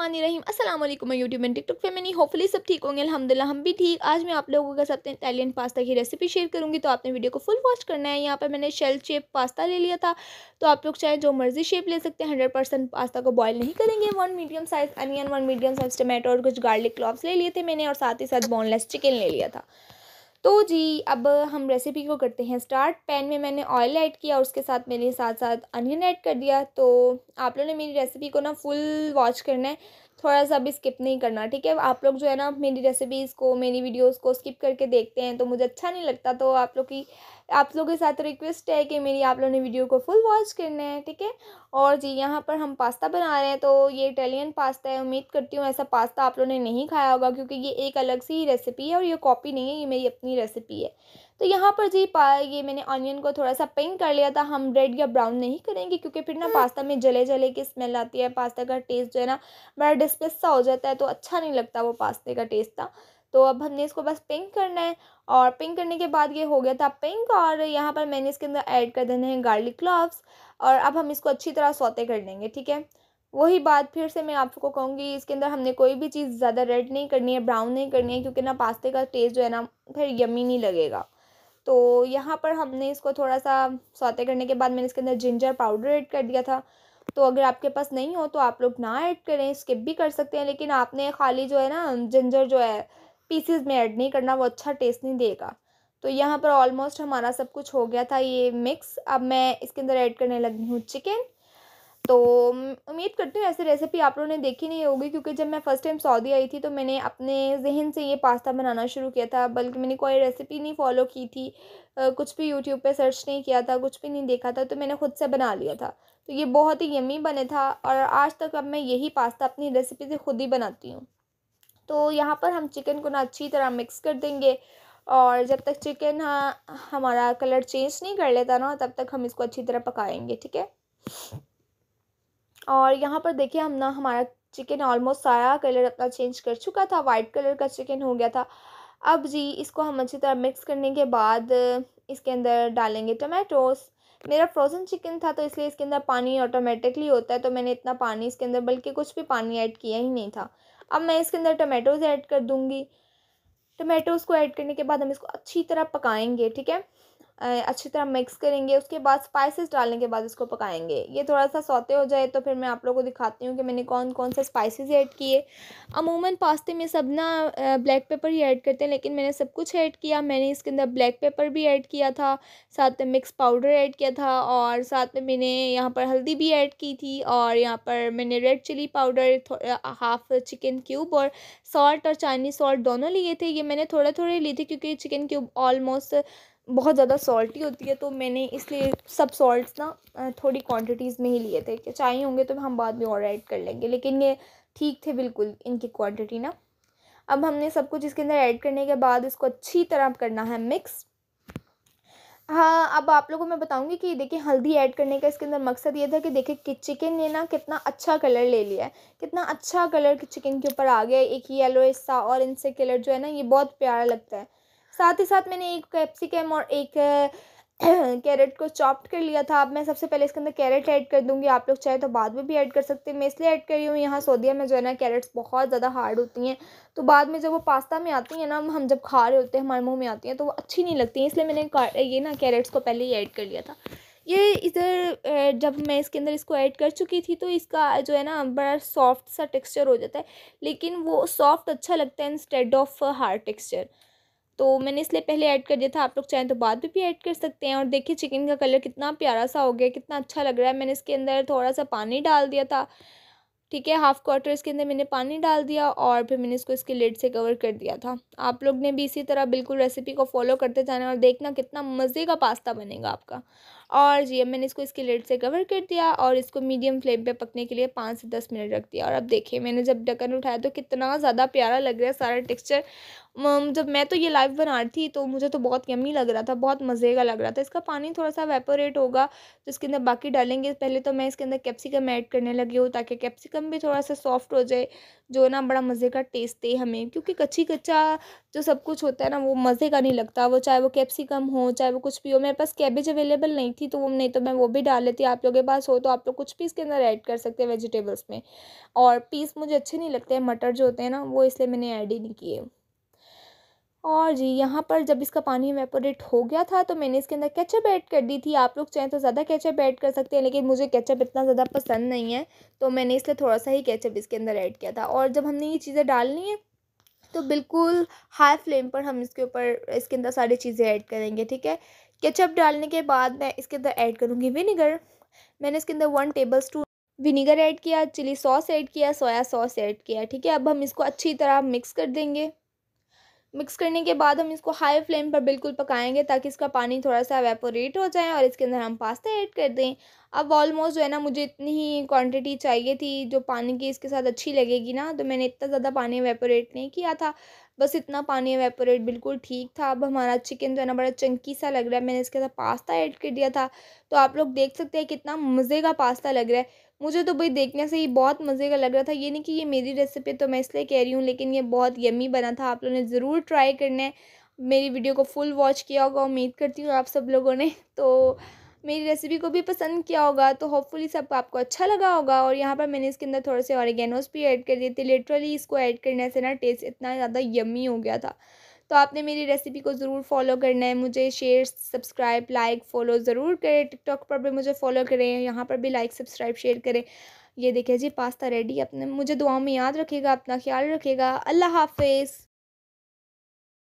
रहीम अस्सलाम वालेकुम YouTube and TikTok family hopefully सब ठीक होंगे अलहमदिल्ला हम भी ठीक आज मैं आप लोगों के साथ इटालियन पास्ता की रेसिपी शेयर करूंगी तो आपने वीडियो को फुल वॉच करना है यहाँ पर मैंने शेल शेप पास्ता ले लिया था तो आप लोग चाहे जो मर्जी शेप ले सकते हैं हंड्रेड परसेंट पास्ता को बॉयल नहीं करेंगे one medium size onion one medium size tomato और कुछ गार्लिक क्लॉप्स ले लिए थे मैंने और साथ ही साथ बोनलेस चिकन ले लिया था तो जी अब हम रेसिपी को करते हैं स्टार्ट पैन में मैंने ऑयल ऐड किया और उसके साथ मैंने साथ साथ अनियन ऐड कर दिया तो आप लोगों ने मेरी रेसिपी को ना फुल वॉच करना है थोड़ा सा भी स्किप नहीं करना ठीक है आप लोग जो है ना मेरी रेसिपीज़ को मेरी वीडियोस को स्किप करके देखते हैं तो मुझे अच्छा नहीं लगता तो आप लोग की आप लोगों के साथ रिक्वेस्ट है कि मेरी आप लोगों ने वीडियो को फुल वॉच करना है ठीक है और जी यहाँ पर हम पास्ता बना रहे हैं तो ये इटालियन पास्ता है उम्मीद करती हूँ ऐसा पास्ता आप लोगों ने नहीं खाया होगा क्योंकि ये एक अलग सी रेसिपी है और ये कॉपी नहीं है ये मेरी अपनी रेसिपी है तो यहाँ पर जी पा ये मैंने ऑनियन को थोड़ा सा पिंक कर लिया था हम रेड या ब्राउन नहीं करेंगे क्योंकि फिर ना पास्ता हाँ। में जले जले की स्मेल आती है पास्ता का टेस्ट जो है ना बड़ा डिस्पेस सा हो जाता है तो अच्छा नहीं लगता वो पास्ते का टेस्ट था तो अब हमने इसको बस पिंक करना है और पिंक करने के बाद ये हो गया था पिंक और यहाँ पर मैंने इसके अंदर ऐड कर देने हैं गार्लिक क्लॉव्स और अब हम इसको अच्छी तरह सौते कर लेंगे ठीक है वही बात फिर से मैं आपको कहूँगी इसके अंदर हमने कोई भी चीज़ ज़्यादा रेड नहीं करनी है ब्राउन नहीं करनी है क्योंकि ना पास्ते का टेस्ट जो है ना फिर यमी नहीं लगेगा तो यहाँ पर हमने इसको थोड़ा सा सौते करने के बाद मैंने इसके अंदर जिंजर पाउडर ऐड कर दिया था तो अगर आपके पास नहीं हो तो आप लोग ना ऐड करें स्किप भी कर सकते हैं लेकिन आपने खाली जो है ना जिंजर जो है पीसीज में ऐड नहीं करना वो अच्छा टेस्ट नहीं देगा तो यहाँ पर ऑलमोस्ट हमारा सब कुछ हो गया था ये मिक्स अब मैं इसके अंदर ऐड करने लगी हूँ चिकन तो उम्मीद करती हूँ ऐसी रेसिपी आप लोगों ने देखी नहीं होगी क्योंकि जब मैं फ़र्स्ट टाइम सऊदी आई थी तो मैंने अपने जहन से ये पास्ता बनाना शुरू किया था बल्कि मैंने कोई रेसिपी नहीं फॉलो की थी कुछ भी यूट्यूब पे सर्च नहीं किया था कुछ भी नहीं देखा था तो मैंने ख़ुद से बना लिया था तो ये बहुत ही यमी बने था और आज तक अब मैं यही पास्ता अपनी रेसिपी से खुद ही बनाती हूँ तो यहाँ पर हम चिकन को ना अच्छी तरह मिक्स कर देंगे और जब तक चिकन हमारा कलर चेंज नहीं कर लेता ना तब तक हम इसको अच्छी तरह पकाएँगे ठीक है और यहाँ पर देखिए हम ना हमारा चिकन ऑलमोस्ट सारा कलर अपना चेंज कर चुका था वाइट कलर का चिकन हो गया था अब जी इसको हम अच्छी तरह मिक्स करने के बाद इसके अंदर डालेंगे टमाटोस मेरा फ्रोज़न चिकन था तो इसलिए इसके अंदर पानी ऑटोमेटिकली होता है तो मैंने इतना पानी इसके अंदर बल्कि कुछ भी पानी ऐड किया ही नहीं था अब मैं इसके अंदर टमाटोज़ ऐड कर दूँगी टमाटोज़ को ऐड करने के बाद हम इसको अच्छी तरह पकाएंगे ठीक है अच्छी तरह मिक्स करेंगे उसके बाद स्पाइसेस डालने के बाद इसको पकाएंगे ये थोड़ा सा सौते हो जाए तो फिर मैं आप लोगों को दिखाती हूँ कि मैंने कौन कौन से स्पाइसेस ऐड किए अमूमन पास्ते में सब ना ब्लैक पेपर ही ऐड करते हैं लेकिन मैंने सब कुछ ऐड किया मैंने इसके अंदर ब्लैक पेपर भी ऐड किया था साथ में मिक्स पाउडर ऐड किया था और साथ में मैंने यहाँ पर हल्दी भी ऐड की थी और यहाँ पर मैंने red chilli powder half chicken cube और सॉल्ट और चाइनीज़ सॉल्ट दोनों लिए थे ये मैंने थोड़े थोड़े लिए थे क्योंकि चिकन क्यूब ऑलमोस्ट बहुत ज़्यादा सॉल्टी होती है तो मैंने इसलिए सब सॉल्ट्स ना थोड़ी क्वांटिटीज़ में ही लिए थे कि चाहिए होंगे तो हम बाद में और ऐड कर लेंगे लेकिन ये ठीक थे बिल्कुल इनकी क्वांटिटी ना अब हमने सब कुछ इसके अंदर ऐड करने के बाद इसको अच्छी तरह करना है मिक्स हाँ अब आप लोगों को मैं बताऊँगी कि देखिए हल्दी ऐड करने का इसके अंदर मकसद ये था कि देखिए कि चिकन ने ना कितना अच्छा कलर ले लिया है कितना अच्छा कलर चिकन के ऊपर आ गया एक येलो हिस्सा और इनसे कलर जो है ना ये बहुत प्यारा लगता है साथ ही साथ मैंने एक कैप्सिकम और एक कैरेट को चॉप्ड कर लिया था अब मैं सबसे पहले इसके अंदर कैरेट ऐड कर दूंगी आप लोग चाहे तो बाद में भी ऐड कर सकते हैं मैं इसलिए ऐड कर रही हूँ यहाँ सोदिया में जो है ना कैरेट्स बहुत ज़्यादा हार्ड होती हैं तो बाद में जब वो पास्ता में आती हैं ना हम जब खा रहे होते हैं हमारे मुँह में आती हैं तो वो अच्छी नहीं लगती इसलिए मैंने ये ना कैरेट्स को पहले ही ऐड कर लिया था ये इधर जब मैं इसके अंदर इसको ऐड कर चुकी थी तो इसका जो है ना बड़ा सॉफ्ट सा टेक्सचर हो जाता है लेकिन वो सॉफ्ट अच्छा लगता है इंस्टेड ऑफ हार्ड टेक्सचर तो मैंने इसलिए पहले ऐड कर दिया था आप लोग चाहें तो बाद में भी ऐड कर सकते हैं और देखिए चिकन का कलर कितना प्यारा सा हो गया कितना अच्छा लग रहा है मैंने इसके अंदर थोड़ा सा पानी डाल दिया था ठीक है हाफ़ क्वार्टर इसके अंदर मैंने पानी डाल दिया और फिर मैंने इसको इसके लेट से कवर कर दिया था आप लोग ने भी इसी तरह बिल्कुल रेसिपी को फॉलो करते जाना और देखना कितना मज़े का पास्ता बनेगा आपका और जी अब मैंने इसको इसके लेट से कवर कर दिया और इसको मीडियम फ्लेम पे पकने के लिए पाँच से दस मिनट रख दिया और अब देखिए मैंने जब ढक्कन उठाया तो कितना ज़्यादा प्यारा लग रहा है सारा टेक्स्चर जब मैं तो ये लाइव बना रही थी तो मुझे तो बहुत यमी लग रहा था बहुत मज़े का लग रहा था इसका पानी थोड़ा सा वेपोरेट होगा तो इसके अंदर बाकी डालेंगे पहले तो मैं इसके अंदर कैप्सिकम ऐड करने लगी हूँ ताकि कैप्सिकम भी थोड़ा सा सॉफ्ट हो जाए जो ना बड़ा मज़े का टेस्ट दे हमें क्योंकि कच्ची कच्चा जो सब कुछ होता है ना वो मज़े का नहीं लगता वो चाहे वो कैप्सिकम हो चाहे वो कुछ भी हो मेरे पास कैबेज अवेलेबल नहीं थी तो वो नहीं तो मैं वो भी डाल लेती आप लोगों के पास हो तो आप लोग कुछ भी इसके अंदर ऐड कर सकते हैं वेजिटेबल्स में और पीस मुझे अच्छे नहीं लगते हैं मटर जो होते हैं ना वो इसलिए मैंने ऐड ही नहीं किए और जी यहाँ पर जब इसका पानी वेपोरेट हो गया था तो मैंने इसके अंदर केचप ऐड कर दी थी आप लोग चाहें तो ज़्यादा केचप ऐड कर सकते हैं लेकिन मुझे केचप इतना ज़्यादा पसंद नहीं है तो मैंने इसलिए थोड़ा सा ही केचप इसके अंदर ऐड किया था और जब हमने ये चीज़ें डालनी है तो बिल्कुल हाई फ्लेम पर हम इसके ऊपर इसके अंदर सारी चीज़ें ऐड करेंगे ठीक है केचप डालने के बाद मैं इसके अंदर ऐड करूँगी विनीगर मैंने इसके अंदर one tablespoon vinegar add किया चिली सॉस ऐड किया सोया सॉस ऐड किया ठीक है अब हम इसको अच्छी तरह मिक्स कर देंगे मिक्स करने के बाद हम इसको हाई फ्लेम पर बिल्कुल पकाएंगे ताकि इसका पानी थोड़ा सा वेपोरेट हो जाए और इसके अंदर हम पास्ता ऐड कर दें अब ऑलमोस्ट जो है ना मुझे इतनी ही क्वांटिटी चाहिए थी जो पानी की इसके साथ अच्छी लगेगी ना तो मैंने इतना ज़्यादा पानी वेपोरेट नहीं किया था बस इतना पानी वेपोरेट बिल्कुल ठीक था अब हमारा चिकन जो है ना बड़ा चंकी सा लग रहा है मैंने इसके साथ पास्ता ऐड कर दिया था तो आप लोग देख सकते हैं कितना मज़े का पास्ता लग रहा है मुझे तो भाई देखने से ही बहुत मज़े का लग रहा था ये नहीं कि ये मेरी रेसिपी तो मैं इसलिए कह रही हूँ लेकिन ये बहुत यमी बना था आप लोगों ने ज़रूर ट्राई करना है मेरी वीडियो को फुल वॉच किया होगा उम्मीद करती हूँ आप सब लोगों ने तो मेरी रेसिपी को भी पसंद किया होगा तो होपफुली सब आपको अच्छा लगा होगा और यहाँ पर मैंने इसके अंदर थोड़े से ऑरिगेनोस भी ऐड कर दिए थे लिटरली इसको ऐड करने से ना टेस्ट इतना ज़्यादा यमी हो गया था तो आपने मेरी रेसिपी को ज़रूर फॉलो करना है मुझे शेयर सब्सक्राइब लाइक फ़ॉलो ज़रूर करें टिकटॉक पर भी मुझे फॉलो करें यहाँ पर भी लाइक सब्सक्राइब शेयर करें ये देखिए जी पास्ता रेडी अपने मुझे दुआओं में याद रखेगा अपना ख्याल रखेगा अल्लाह हाफिज़